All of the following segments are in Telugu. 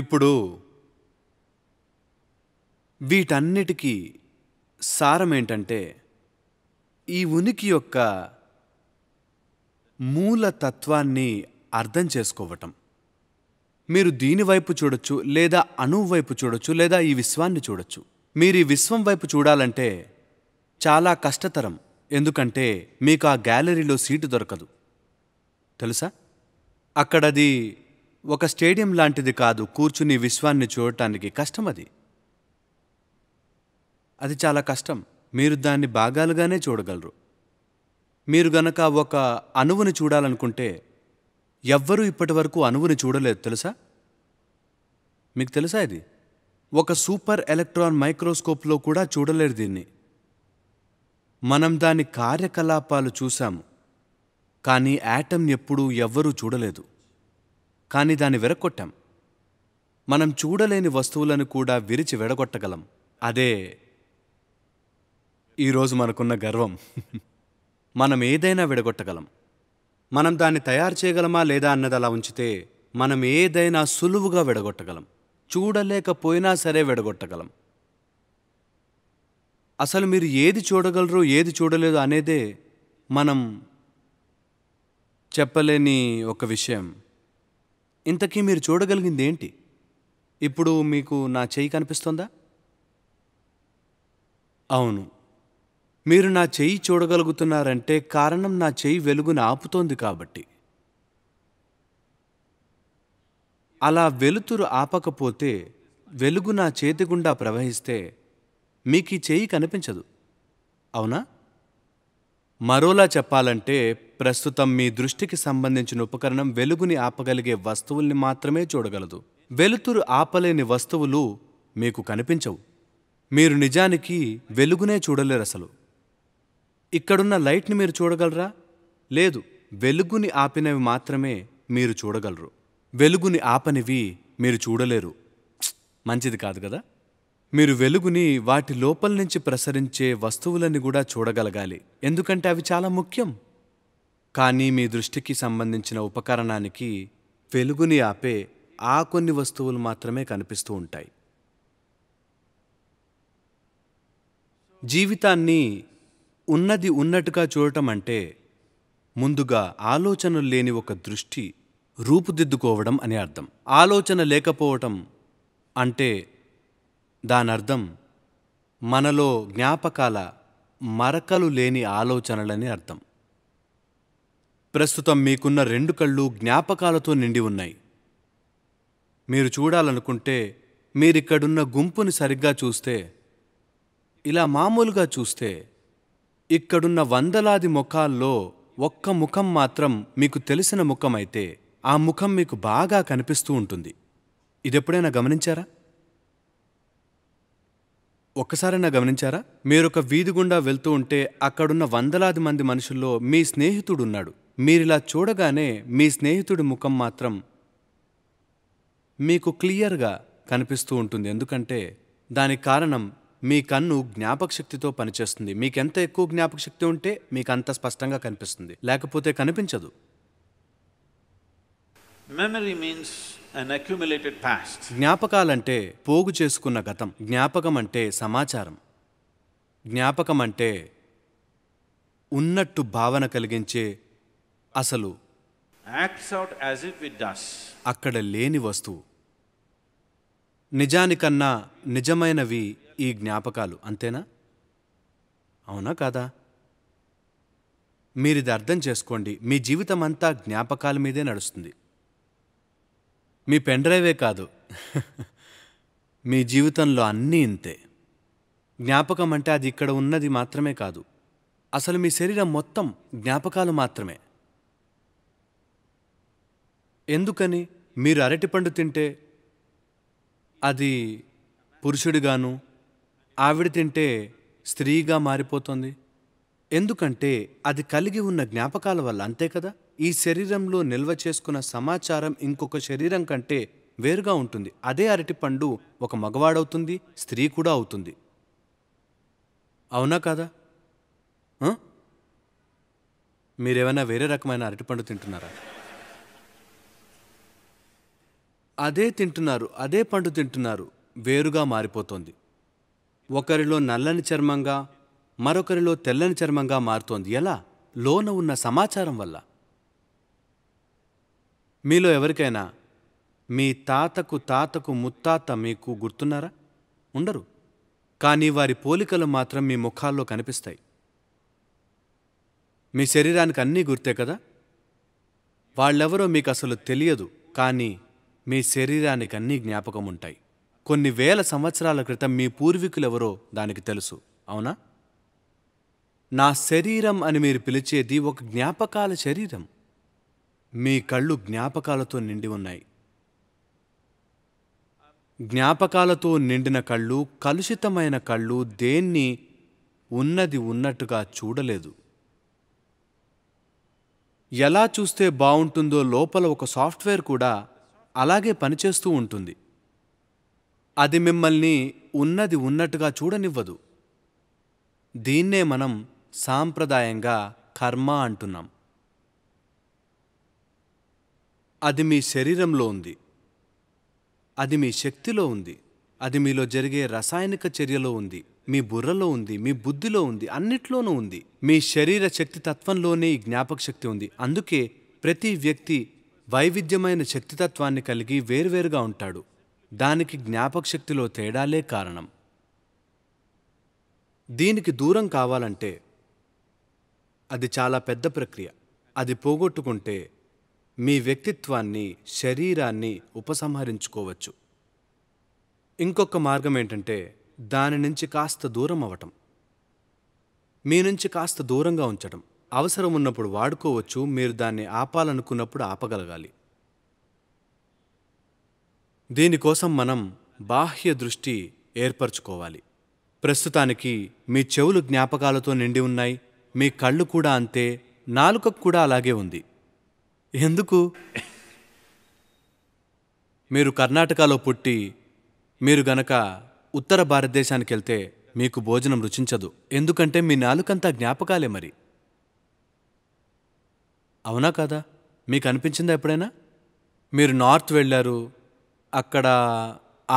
ఇప్పుడు వీటన్నిటికీ సారం ఏంటంటే ఈ ఉనికి యొక్క మూలతత్వాన్ని అర్థం చేసుకోవటం మీరు దీని వైపు చూడొచ్చు లేదా అణువు వైపు చూడొచ్చు లేదా ఈ విశ్వాన్ని చూడొచ్చు మీరు ఈ విశ్వం వైపు చూడాలంటే చాలా కష్టతరం ఎందుకంటే మీకు ఆ గ్యాలరీలో సీటు దొరకదు తెలుసా అక్కడది ఒక స్టేడియం లాంటిది కాదు కూర్చుని విశ్వాన్ని చూడటానికి కష్టం అది అది చాలా కష్టం మీరు దాన్ని భాగాలుగానే చూడగలరు మీరు గనక ఒక అణువుని చూడాలనుకుంటే ఎవ్వరూ ఇప్పటి వరకు అణువుని చూడలేదు తెలుసా మీకు తెలుసా ఇది ఒక సూపర్ ఎలక్ట్రాన్ మైక్రోస్కోప్లో కూడా చూడలేరు దీన్ని మనం దాని కార్యకలాపాలు చూశాము కానీ యాటమ్ ఎప్పుడూ ఎవ్వరూ చూడలేదు కానీ దాన్ని విరగొట్టాం మనం చూడలేని వస్తువులను కూడా విరిచి విడగొట్టగలం అదే ఈరోజు మనకున్న గర్వం మనం ఏదైనా విడగొట్టగలం మనం దాన్ని తయారు చేయగలమా లేదా అన్నది అలా ఉంచితే మనం ఏదైనా సులువుగా విడగొట్టగలం చూడలేకపోయినా సరే విడగొట్టగలం అసలు మీరు ఏది చూడగలరు ఏది చూడలేదు అనేదే మనం చెప్పలేని ఒక విషయం ఇంతకీ మీరు చూడగలిగింది ఏంటి ఇప్పుడు మీకు నా చెయ్యి కనిపిస్తోందా అవును మీరు నా చెయ్యి చూడగలుగుతున్నారంటే కారణం నా చెయ్యి వెలుగును ఆపుతోంది కాబట్టి అలా వెలుతురు ఆపకపోతే వెలుగు నా చేతి గుండా ప్రవహిస్తే మీకు ఈ చేయి కనిపించదు అవునా మరోలా చెప్పాలంటే ప్రస్తుతం మీ దృష్టికి సంబంధించిన ఉపకరణం వెలుగుని ఆపగలిగే వస్తువుల్ని మాత్రమే చూడగలదు వెలుతురు ఆపలేని వస్తువులు మీకు కనిపించవు మీరు నిజానికి వెలుగునే చూడలేరు అసలు ఇక్కడున్న లైట్ని మీరు చూడగలరా లేదు వెలుగుని ఆపినవి మాత్రమే మీరు చూడగలరు వెలుగుని ఆపనివి మీరు చూడలేరు మంచిది కాదు కదా మీరు వెలుగుని వాటి లోపల నుంచి ప్రసరించే వస్తువులని కూడా చూడగలగాలి ఎందుకంటే అవి చాలా ముఖ్యం కానీ మీ దృష్టికి సంబంధించిన ఉపకరణానికి వెలుగుని ఆపే ఆ కొన్ని వస్తువులు మాత్రమే కనిపిస్తూ ఉంటాయి జీవితాన్ని ఉన్నది ఉన్నట్టుగా చూడటం అంటే ముందుగా ఆలోచనలు లేని ఒక దృష్టి రూపుదిద్దుకోవడం అని అర్థం ఆలోచన లేకపోవటం అంటే దానర్థం మనలో జ్ఞాపకాల మరకలు లేని ఆలోచనలని అర్థం ప్రస్తుతం మీకున్న రెండు కళ్ళు జ్ఞాపకాలతో నిండి ఉన్నాయి మీరు చూడాలనుకుంటే మీరిక్కడున్న గుంపుని సరిగ్గా చూస్తే ఇలా మామూలుగా చూస్తే ఇక్కడున్న వందలాది ముఖాల్లో ఒక్క ముఖం మాత్రం మీకు తెలిసిన ముఖమైతే ఆ ముఖం మీకు బాగా కనిపిస్తూ ఉంటుంది ఇదెప్పుడైనా గమనించారా ఒక్కసారైనా గమనించారా మీరొక వీధి గుండా వెళ్తూ ఉంటే అక్కడున్న వందలాది మంది మనుషుల్లో మీ స్నేహితుడున్నాడు మీరిలా చూడగానే మీ స్నేహితుడి ముఖం మాత్రం మీకు క్లియర్గా కనిపిస్తూ ఉంటుంది ఎందుకంటే దానికి కారణం మీ కన్ను జ్ఞాపకశక్తితో పనిచేస్తుంది మీకెంత ఎక్కువ జ్ఞాపకశక్తి ఉంటే మీకు అంత స్పష్టంగా కనిపిస్తుంది లేకపోతే కనిపించదు మెమరీ మీన్స్ జ్ఞాపకాలంటే పోగు చేసుకున్న గతం జ్ఞాపకం అంటే సమాచారం జ్ఞాపకం అంటే ఉన్నట్టు భావన కలిగించే అసలు అక్కడ లేని వస్తువు నిజానికన్నా నిజమైనవి ఈ జ్ఞాపకాలు అంతేనా అవునా కాదా మీరిది అర్థం చేసుకోండి మీ జీవితం అంతా జ్ఞాపకాల మీదే నడుస్తుంది మీ పెన్ డ్రైవే కాదు మీ జీవితంలో అన్నీ ఇంతే జ్ఞాపకం అంటే అది ఇక్కడ ఉన్నది మాత్రమే కాదు అసలు మీ శరీరం మొత్తం జ్ఞాపకాలు మాత్రమే ఎందుకని మీరు అరటిపండు తింటే అది పురుషుడిగాను ఆవిడ తింటే స్త్రీగా మారిపోతుంది ఎందుకంటే అది కలిగి ఉన్న జ్ఞాపకాల వల్ల అంతే కదా ఈ శరీరంలో నిల్వ చేసుకున్న సమాచారం ఇంకొక శరీరం కంటే వేరుగా ఉంటుంది అదే అరటిపండు ఒక మగవాడవుతుంది స్త్రీ కూడా అవుతుంది అవునా కాదా మీరేమైనా వేరే రకమైన అరటిపండు తింటున్నారా అదే తింటున్నారు అదే పండు తింటున్నారు వేరుగా మారిపోతుంది ఒకరిలో నల్లని చర్మంగా మరొకరిలో తెల్లని చర్మంగా మారుతోంది ఎలా లోన ఉన్న సమాచారం వల్ల మీలో ఎవరికైనా మీ తాతకు తాతకు ముత్తాత మీకు గుర్తున్నారా ఉండరు కానీ వారి పోలికలు మాత్రం మీ ముఖాల్లో కనిపిస్తాయి మీ శరీరానికి అన్నీ గుర్తే కదా వాళ్ళెవరో మీకు అసలు తెలియదు కానీ మీ శరీరానికి అన్నీ జ్ఞాపకం ఉంటాయి కొన్ని వేల సంవత్సరాల క్రితం మీ పూర్వీకులెవరో దానికి తెలుసు అవునా నా శరీరం అని మీరు పిలిచేది ఒక జ్ఞాపకాల శరీరం మీ కళ్ళు జ్ఞాపకాలతో నిండి ఉన్నాయి జ్ఞాపకాలతో నిండిన కళ్ళు కలుషితమైన కళ్ళు దేన్ని ఉన్నది ఉన్నట్టుగా చూడలేదు ఎలా చూస్తే బాగుంటుందో లోపల ఒక సాఫ్ట్వేర్ కూడా అలాగే పనిచేస్తూ ఉంటుంది అది మిమ్మల్ని ఉన్నది ఉన్నట్టుగా చూడనివ్వదు దీన్నే మనం సాంప్రదాయంగా కర్మ అంటున్నాం అది మీ శరీరంలో ఉంది అది మీ శక్తిలో ఉంది అది మీలో జరిగే రసాయనిక చర్యలో ఉంది మీ బుర్రలో ఉంది మీ బుద్ధిలో ఉంది అన్నిట్లోనూ ఉంది మీ శరీర శక్తి తత్వంలోనే ఈ జ్ఞాపక శక్తి ఉంది అందుకే ప్రతి వ్యక్తి వైవిధ్యమైన శక్తితత్వాన్ని కలిగి వేరువేరుగా ఉంటాడు దానికి జ్ఞాపక శక్తిలో తేడాలే కారణం దీనికి దూరం కావాలంటే అది చాలా పెద్ద ప్రక్రియ అది పోగొట్టుకుంటే మీ వ్యక్తిత్వాన్ని శరీరాన్ని ఉపసంహరించుకోవచ్చు ఇంకొక మార్గం ఏంటంటే దాని నుంచి కాస్త దూరం అవ్వటం మీ నుంచి కాస్త దూరంగా ఉంచడం అవసరం ఉన్నప్పుడు వాడుకోవచ్చు మీరు దాన్ని ఆపాలనుకున్నప్పుడు ఆపగలగాలి దీనికోసం మనం బాహ్య దృష్టి ఏర్పరచుకోవాలి ప్రస్తుతానికి మీ చెవులు జ్ఞాపకాలతో నిండి ఉన్నాయి మీ కళ్ళు కూడా అంతే నాలుక కూడా అలాగే ఉంది ఎందుకు మీరు కర్ణాటకలో పుట్టి మీరు గనక ఉత్తర భారతదేశానికి వెళ్తే మీకు భోజనం రుచించదు ఎందుకంటే మీ నాలుకంతా జ్ఞాపకాలే మరి అవునా కాదా మీకు అనిపించిందా ఎప్పుడైనా మీరు నార్త్ వెళ్ళారు అక్కడ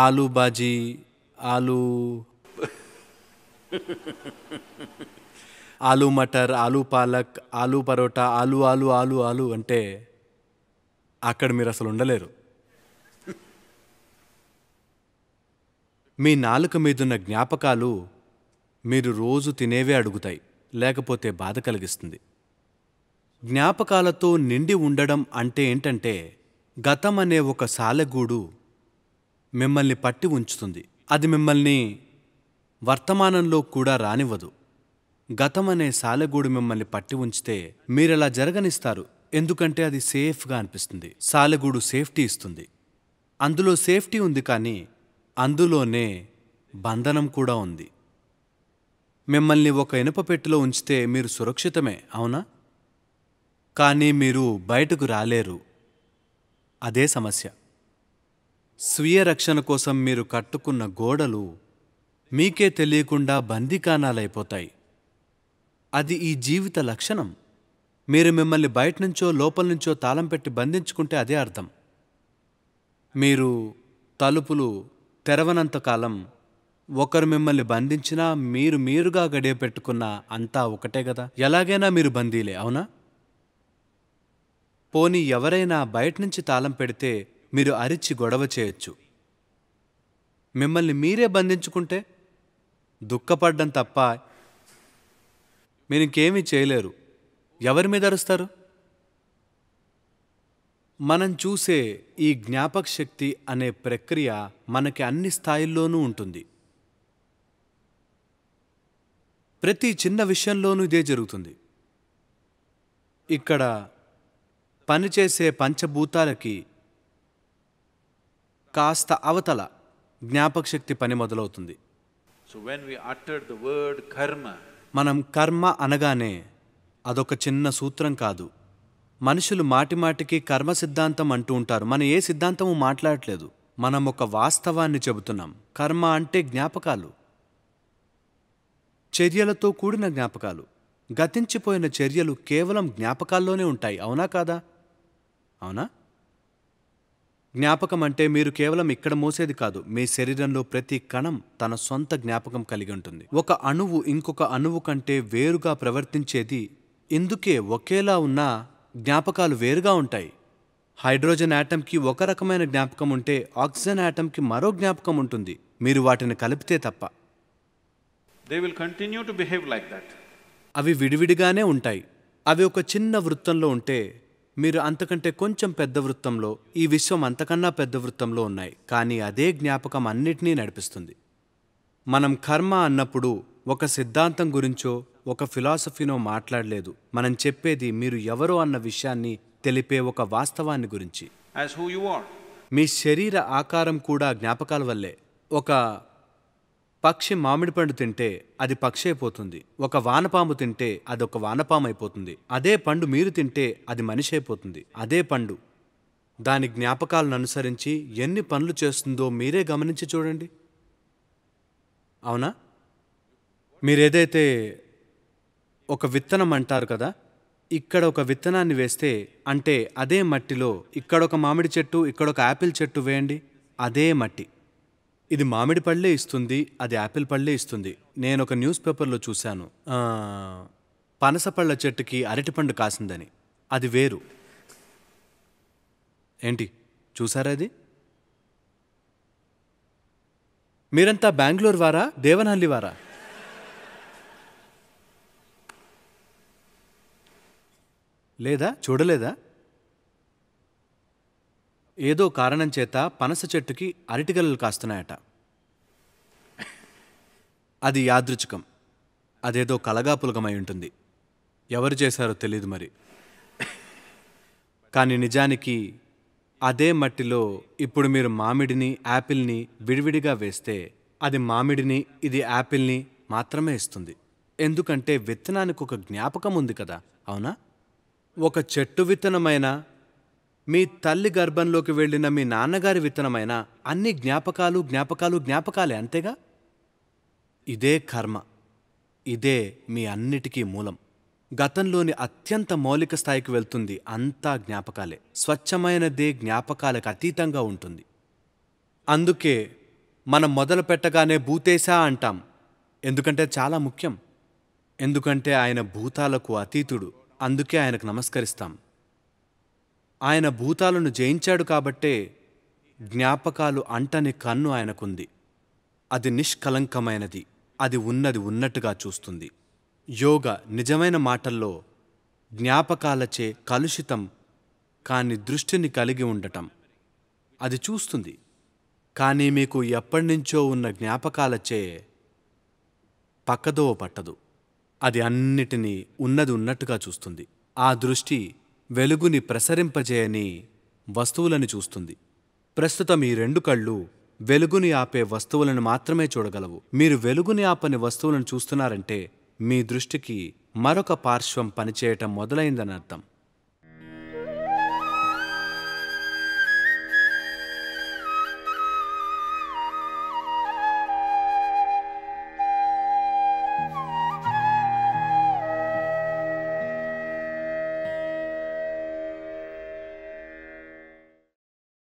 ఆలు బాజీ ఆలు ఆలూ మటర్ ఆలూ పాలక్ ఆలూ పరోటా ఆలూ ఆలు ఆలు ఆలు అంటే అక్కడ మీరు అసలు ఉండలేరు మీ నాలుక మీదున్న జ్ఞాపకాలు మీరు రోజు తినేవే అడుగుతాయి లేకపోతే బాధ కలిగిస్తుంది జ్ఞాపకాలతో నిండి ఉండడం అంటే ఏంటంటే గతం అనే ఒక సాలెగూడు మిమ్మల్ని పట్టి ఉంచుతుంది అది మిమ్మల్ని వర్తమానంలో కూడా రానివ్వదు గతమనే సాలెగూడు మిమ్మల్ని పట్టి ఉంచితే మీరలా జరగనిస్తారు ఎందుకంటే అది సేఫ్గా అనిపిస్తుంది సాలెగూడు సేఫ్టీ ఇస్తుంది అందులో సేఫ్టీ ఉంది కానీ అందులోనే బంధనం కూడా ఉంది మిమ్మల్ని ఒక ఇనుప పెట్టులో ఉంచితే మీరు సురక్షితమే అవునా కానీ మీరు బయటకు రాలేరు అదే సమస్య స్వీయ రక్షణ కోసం మీరు కట్టుకున్న గోడలు మీకే తెలియకుండా బందీకానాలైపోతాయి అది ఈ జీవిత లక్షణం మీరు మిమ్మల్ని బయట నుంచో లోపల నుంచో తాళం పెట్టి బంధించుకుంటే అదే అర్థం మీరు తలుపులు తెరవనంతకాలం ఒకరు మిమ్మల్ని బంధించినా మీరు మీరుగా గడియపెట్టుకున్న అంతా ఒకటే కదా ఎలాగైనా మీరు బందీలే అవునా పోని ఎవరైనా బయట నుంచి తాళం పెడితే మీరు అరిచి గొడవ చేయొచ్చు మిమ్మల్ని మీరే బంధించుకుంటే దుఃఖపడ్డం తప్ప మీరు ఇంకేమీ చేయలేరు ఎవరి మీద అరుస్తారు మనం చూసే ఈ జ్ఞాపక శక్తి అనే ప్రక్రియ మనకి అన్ని స్థాయిల్లోనూ ఉంటుంది ప్రతి చిన్న విషయంలోనూ ఇదే జరుగుతుంది ఇక్కడ పనిచేసే పంచభూతాలకి కాస్త అవతల జ్ఞాపక శక్తి పని మొదలవుతుంది so when we uttered the word karma మనం కర్మ అనగానే అదొక చిన్న సూత్రం కాదు మనుషులు మాటిమాటికి కర్మ సిద్ధాంతం అంటూ ఉంటారు మనం ఏ సిద్ధాంతము మాట్లాడట్లేదు మనం ఒక వాస్తవాన్ని చెబుతున్నాం కర్మ అంటే జ్ఞాపకాలు చర్యలతో కూడిన జ్ఞాపకాలు గతించిపోయిన చర్యలు కేవలం జ్ఞాపకాల్లోనే ఉంటాయి అవునా కాదా అవునా జ్ఞాపకం అంటే మీరు కేవలం ఇక్కడ మోసేది కాదు మీ శరీరంలో ప్రతి కణం తన సొంత జ్ఞాపకం కలిగి ఉంటుంది ఒక అణువు ఇంకొక అణువు కంటే వేరుగా ప్రవర్తించేది ఇందుకే ఒకేలా ఉన్న జ్ఞాపకాలు వేరుగా ఉంటాయి హైడ్రోజన్ యాటమ్కి ఒక రకమైన జ్ఞాపకం ఉంటే ఆక్సిజన్ యాటమ్కి మరో జ్ఞాపకం ఉంటుంది మీరు వాటిని కలిపితే తప్ప they will continue to behave like that అవి విడివిడిగానే ఉంటాయి అవి ఒక చిన్న వృత్తంలో ఉంటే మీరు అంతకంటే కొంచెం పెద్ద వృత్తంలో ఈ విశ్వం అంతకన్నా పెద్ద వృత్తంలో ఉన్నాయి కానీ అదే జ్ఞాపకం అన్నిటినీ నడిపిస్తుంది మనం కర్మ అన్నప్పుడు ఒక సిద్ధాంతం గురించో ఒక ఫిలాసఫీనో మాట్లాడలేదు మనం చెప్పేది మీరు ఎవరో అన్న విషయాన్ని తెలిపే ఒక వాస్తవాన్ని గురించి మీ శరీర ఆకారం కూడా జ్ఞాపకాల వల్లే ఒక పక్షి మామిడి పండు తింటే అది పక్షి అయిపోతుంది ఒక వానపాము తింటే అది ఒక వానపాము అయిపోతుంది అదే పండు మీరు తింటే అది మనిషి అయిపోతుంది అదే పండు దాని జ్ఞాపకాలను అనుసరించి ఎన్ని పనులు చేస్తుందో మీరే గమనించి చూడండి అవునా మీరేదైతే ఒక విత్తనం అంటారు కదా ఇక్కడ ఒక విత్తనాన్ని వేస్తే అంటే అదే మట్టిలో ఇక్కడొక మామిడి చెట్టు ఇక్కడొక యాపిల్ చెట్టు వేయండి అదే మట్టి ఇది మామిడి పళ్ళే ఇస్తుంది అది యాపిల్ పళ్ళే ఇస్తుంది నేను ఒక న్యూస్ పేపర్లో చూశాను పనసపళ్ళ చెట్టుకి అరటిపండు కాసిందని అది వేరు ఏంటి చూసారా అది మీరంతా బెంగళూరు వారా దేవనహల్లి వారా లేదా చూడలేదా ఏదో కారణం చేత పనస చెట్టుకి అరటిగలలు కాస్తున్నాయట అది యాదృచ్ఛికం అదేదో కలగాపులగమై ఉంటుంది ఎవరు చేశారో తెలియదు మరి కానీ నిజానికి అదే మట్టిలో ఇప్పుడు మీరు మామిడిని యాపిల్ని విడివిడిగా వేస్తే అది మామిడిని ఇది యాపిల్ని మాత్రమే ఇస్తుంది ఎందుకంటే విత్తనానికి ఒక జ్ఞాపకం ఉంది కదా అవునా ఒక చెట్టు విత్తనమైన మీ తల్లి గర్భంలోకి వెళ్ళిన మీ నాన్నగారి విత్తనమైన అన్ని జ్ఞాపకాలు జ్ఞాపకాలు జ్ఞాపకాలే అంతేగా ఇదే కర్మ ఇదే మీ అన్నిటికీ మూలం గతంలోని అత్యంత మౌలిక స్థాయికి వెళ్తుంది అంతా జ్ఞాపకాలే స్వచ్ఛమైనదే జ్ఞాపకాలకు అతీతంగా ఉంటుంది అందుకే మనం మొదలు పెట్టగానే భూతేశా అంటాం ఎందుకంటే చాలా ముఖ్యం ఎందుకంటే ఆయన భూతాలకు అతీతుడు అందుకే ఆయనకు నమస్కరిస్తాం ఆయన భూతాలను జయించాడు కాబట్టే జ్ఞాపకాలు అంటని కన్ను ఆయనకుంది అది నిష్కలంకమైనది అది ఉన్నది ఉన్నట్టుగా చూస్తుంది యోగ నిజమైన మాటల్లో జ్ఞాపకాలచే కలుషితం కాని దృష్టిని కలిగి ఉండటం అది చూస్తుంది కానీ మీకు ఎప్పటినుంచో ఉన్న జ్ఞాపకాలచే పక్కదో పట్టదు అది అన్నిటినీ ఉన్నది ఉన్నట్టుగా చూస్తుంది ఆ దృష్టి వెలుగుని ప్రసరింపజేయని వస్తువులను చూస్తుంది ప్రస్తుతం ఈ రెండు కళ్ళు వెలుగుని ఆపే వస్తువులను మాత్రమే చూడగలవు మీరు వెలుగుని ఆపని వస్తువులను చూస్తున్నారంటే మీ దృష్టికి మరొక పార్శ్వం పనిచేయటం మొదలైందని అర్థం